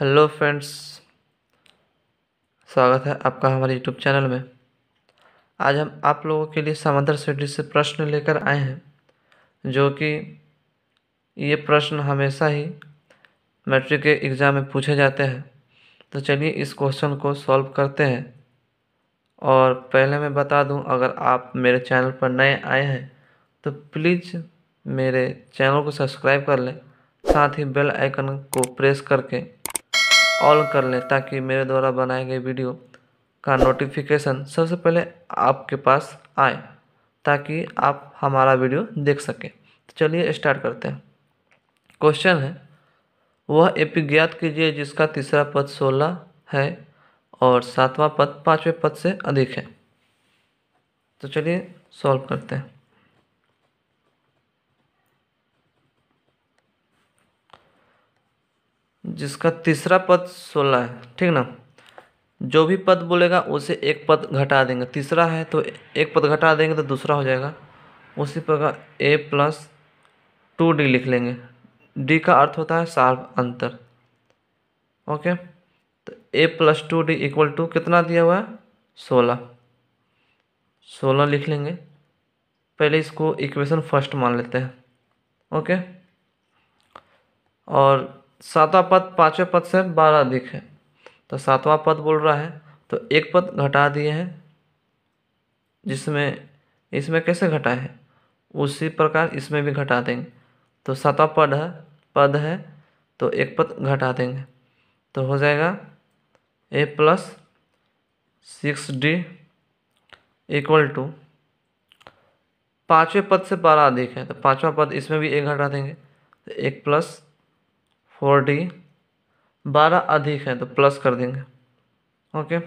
hello friends स्वागत है आपका हमारे यूट्यूब चैनल में आज हम आप लोगों के लिए समंदर सेठी से प्रश्न लेकर आए हैं जो कि ये प्रश्न हमेशा ही मैट्रिक के एग्ज़ाम में पूछे जाते हैं तो चलिए इस क्वेश्चन को सॉल्व करते हैं और पहले मैं बता दूं अगर आप मेरे चैनल पर नए आए हैं तो प्लीज़ मेरे चैनल को सब्सक्राइब कर लें साथ ही बेल आइकन को प्रेस करके ऑल कर लें ताकि मेरे द्वारा बनाए गए वीडियो का नोटिफिकेशन सबसे पहले आपके पास आए ताकि आप हमारा वीडियो देख सकें तो चलिए स्टार्ट करते हैं क्वेश्चन है वह एपिक ज्ञात कीजिए जिसका तीसरा पद सोलह है और सातवां पद पाँचवें पद से अधिक है तो चलिए सॉल्व करते हैं जिसका तीसरा पद सोलह है ठीक ना जो भी पद बोलेगा उसे एक पद घटा देंगे तीसरा है तो एक पद घटा देंगे तो दूसरा हो जाएगा उसी प्रकार ए प्लस टू डी लिख लेंगे डी का अर्थ होता है सार्व अंतर ओके तो A plus two D equal to कितना दिया हुआ है सोलह सोलह लिख लेंगे पहले इसको इक्वेशन फर्स्ट मान लेते हैं ओके और सातवां पद पाँचवें पद से बारह अधिक है तो सातवां पद बोल रहा है तो एक पद घटा दिए हैं जिसमें इसमें कैसे घटा है उसी प्रकार इसमें भी घटा देंगे तो सातवां पद है पद है तो एक पद घटा देंगे तो हो जाएगा A plus six D equal to पाँचवें पद से बारह अधिक है तो पाँचवा पद इसमें भी एक घटा देंगे तो एक प्लस फोर डी बारह अधिक है तो प्लस कर देंगे ओके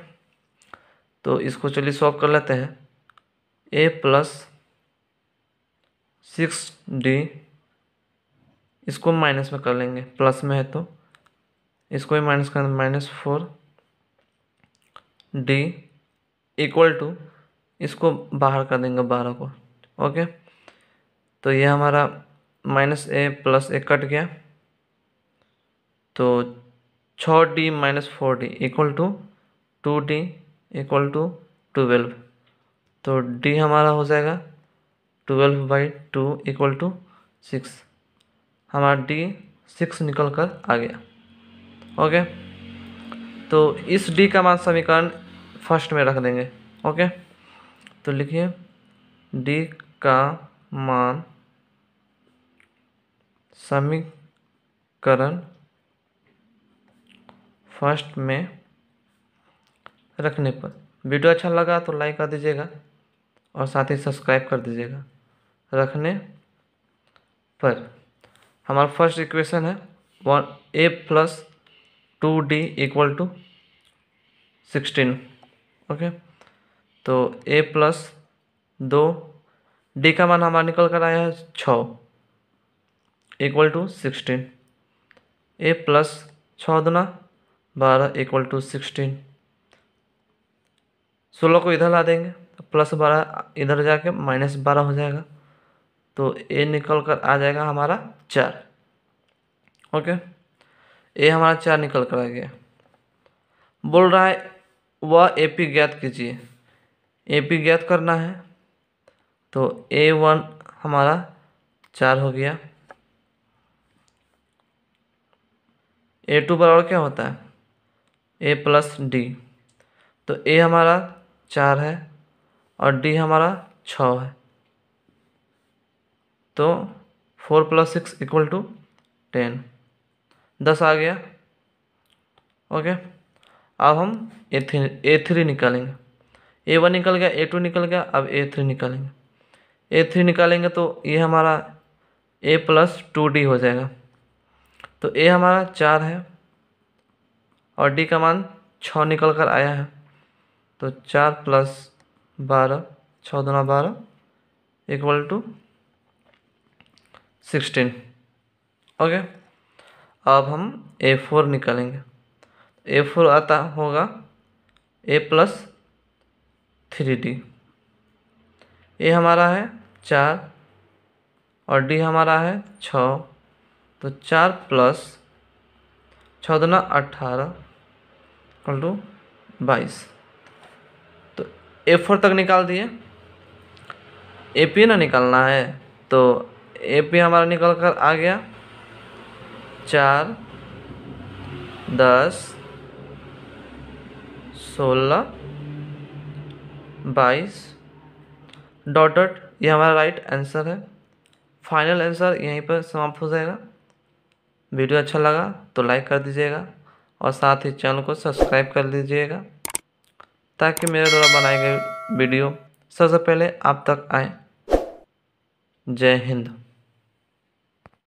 तो इसको चलिए सॉल्व कर लेते हैं ए प्लस सिक्स डी इसको माइनस में कर लेंगे प्लस में है तो इसको ही माइनस कर minus four D equal to इसको बाहर कर देंगे बारह को ओके तो ये हमारा minus A plus A cut गया तो छः D minus four D equal to two D equal to twelve तो डी हमारा हो जाएगा twelve by two equal to six हमारा डी सिक्स निकल कर आ गया ओके तो इस डी का मान समीकरण फर्स्ट में रख देंगे ओके तो लिखिए डी का मान समीकरण फर्स्ट में रखने पर वीडियो अच्छा लगा तो लाइक कर दीजिएगा और साथ ही सब्सक्राइब कर दीजिएगा रखने पर हमारा फर्स्ट इक्वेशन है one A plus two D equal to sixteen okay तो ए प्लस दो डी का मान हमारा निकल कर आया है छ equal to sixteen A plus छः दुना बारह इक्वल टू सिक्सटीन सोलह को इधर ला देंगे प्लस बारह इधर जाके माइनस बारह हो जाएगा तो ए निकल कर आ जाएगा हमारा चार ओके ए हमारा चार निकल कर आ गया बोल रहा है वह ए पी ज्ञात कीजिए ए पी ज्ञात करना है तो ए वन हमारा चार हो गया ए टू बराबर क्या होता है ए प्लस डी तो ए हमारा चार है और डी हमारा छ है तो four plus six equal to ten दस आ गया ओके अब हम ए थ्री ए थ्री निकालेंगे ए वन निकल गया ए टू निकल गया अब ए थ्री निकालेंगे ए थ्री निकालेंगे तो ये हमारा ए प्लस टू डी हो जाएगा तो ए हमारा चार है और डी का मान छः निकल कर आया है तो चार प्लस बारह छः दुना बारह इक्वल टू सिक्सटीन ओके अब हम ए फोर निकालेंगे ए फोर आता होगा A plus three D A हमारा है चार और डी हमारा है छ तो चार प्लस छदना अठारह कल टू बाईस तो ए फोर तक निकाल दिए ए पी ना निकालना है तो ए पी हमारा निकल कर आ गया चार दस सोलह बाईस डॉट डॉट ये हमारा राइट आंसर है फाइनल आंसर यहीं पर समाप्त हो जाएगा वीडियो अच्छा लगा तो लाइक कर दीजिएगा और साथ ही चैनल को सब्सक्राइब कर लीजिएगा ताकि मेरे द्वारा बनाए गए वीडियो सबसे पहले आप तक आए जय हिंद